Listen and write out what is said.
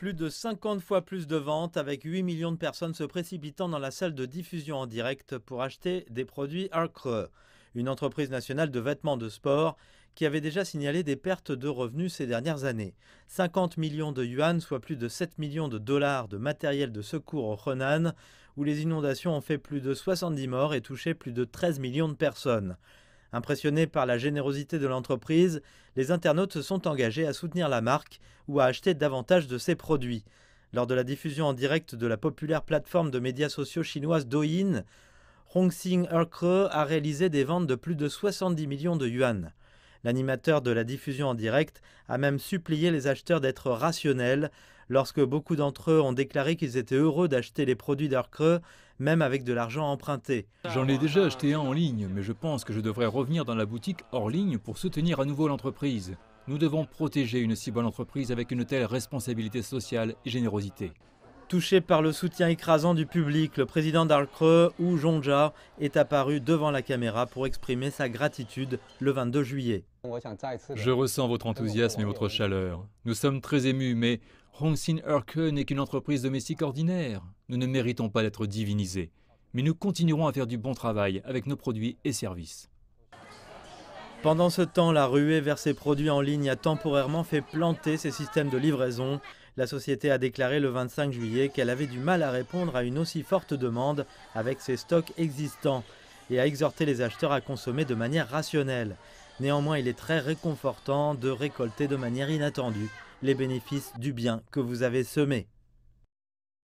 Plus de 50 fois plus de ventes, avec 8 millions de personnes se précipitant dans la salle de diffusion en direct pour acheter des produits Arcre, une entreprise nationale de vêtements de sport qui avait déjà signalé des pertes de revenus ces dernières années. 50 millions de yuan, soit plus de 7 millions de dollars de matériel de secours au Henan, où les inondations ont fait plus de 70 morts et touché plus de 13 millions de personnes. Impressionnés par la générosité de l'entreprise, les internautes se sont engagés à soutenir la marque ou à acheter davantage de ses produits. Lors de la diffusion en direct de la populaire plateforme de médias sociaux chinoise Douyin, Hongxing Erke a réalisé des ventes de plus de 70 millions de yuan. L'animateur de la diffusion en direct a même supplié les acheteurs d'être rationnels lorsque beaucoup d'entre eux ont déclaré qu'ils étaient heureux d'acheter les produits d'Erke même avec de l'argent emprunté. J'en ai déjà acheté un en ligne, mais je pense que je devrais revenir dans la boutique hors ligne pour soutenir à nouveau l'entreprise. Nous devons protéger une si bonne entreprise avec une telle responsabilité sociale et générosité. Touché par le soutien écrasant du public, le président d'Arcreux, Ou Jongja, est apparu devant la caméra pour exprimer sa gratitude le 22 juillet. Je ressens votre enthousiasme et votre chaleur. Nous sommes très émus, mais Hongsin Erke n'est qu'une entreprise domestique ordinaire. Nous ne méritons pas d'être divinisés, mais nous continuerons à faire du bon travail avec nos produits et services. Pendant ce temps, la ruée vers ses produits en ligne a temporairement fait planter ses systèmes de livraison. La société a déclaré le 25 juillet qu'elle avait du mal à répondre à une aussi forte demande avec ses stocks existants et a exhorté les acheteurs à consommer de manière rationnelle. Néanmoins, il est très réconfortant de récolter de manière inattendue les bénéfices du bien que vous avez semé.